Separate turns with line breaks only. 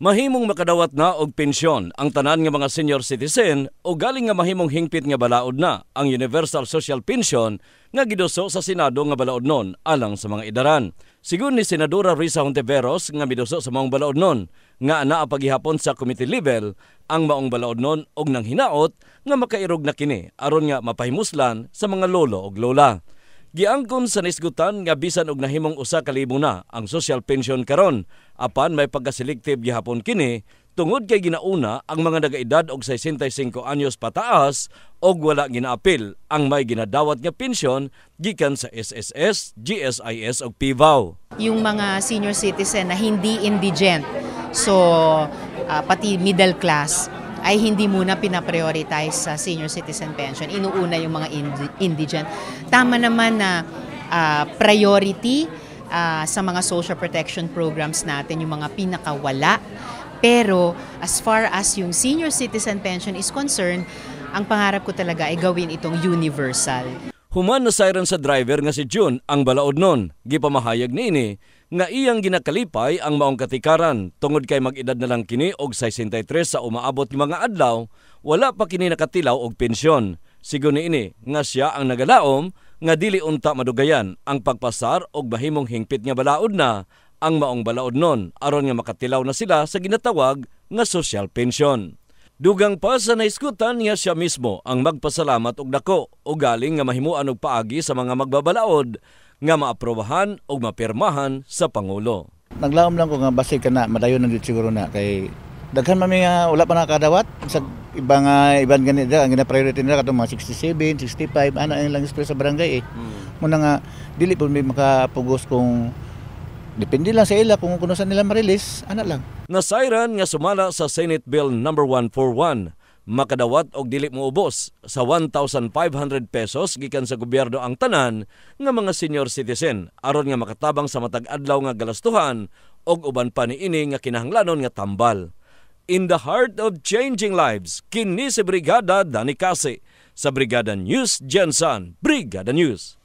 Mahimong makadawat na og pensyon ang tanan nga mga senior citizen o galing nga mahimong hingpit nga balaod na ang Universal Social Pension nga giduso sa Senado nga balaod nun alang sa mga idaran. Sigun ni Senadora Risa Honteveros nga miduso sa maong balaod nun, nga ana pagihapon sa committee level ang maong balaod nun og nang hinaot nga makairog na kini aron nga mapahimuslan sa mga lolo og lola. Giangkon sa nisgutan nga bisan og nahimong usa ka libo na ang social pension karon apan may pagka-selective gihapon kini tungod kay ginauna ang mga nagaedad og 65 anyos pataas og wala ginaapil ang may ginadawat nga pensyon gikan sa SSS, GSIS og PVAW.
Yung mga senior citizen na hindi indigent so uh, pati middle class ay hindi muna pinaprioritize sa senior citizen pension. Inuuna yung mga indigent. Tama naman na uh, priority uh, sa mga social protection programs natin, yung mga pinakawala. Pero as far as yung senior citizen pension is concerned, ang pangarap ko talaga ay gawin itong universal.
Human na siren sa driver nga si June ang balaod nun. Gipamahayag ni ini nga iyang ginakalipay ang maong katikaran tungod kay mag-edad na lang kini og 63 sa umaabot ni mga adlaw wala pa kini nakatilaw og pensyon sigo ini nga siya ang nagalaom nga dili unta madugayan ang pagpasar og bahimong hingpit nga balaod na ang maong balaod nun aron nga makatilaw na sila sa ginatawag nga social pension Dugang pa sa naiskutan niya siya mismo ang magpasalamat og dako o galing nga mahimuan og paagi sa mga magbabalaod nga maaprobahan o mapirmahan sa Pangulo.
Naglaom lang ko nga base ka na, madayon na siguro na kay daghan man nga wala pa kadawat sa iba nga iban ganit ang gina priority nila katong mga 67, 65 ana ang lang sa barangay eh. Hmm. Muna nga dili pud mi makapugos kung Depende lang sa ila kung kuno sa nila ma-release, ana lang.
Na Nasairan nga sumala sa Senate Bill number 141 makadawat og dili moubos sa 1,500 pesos gikan sa gobyerno ang tanan nga mga senior citizen aron nga makatabang sa matag adlaw nga galastuhan og uban pa niini nga kinahanglanon nga tambal. In the heart of changing lives, kini si Brigada Dani Kasi sa Brigada News Jensen, Brigada News.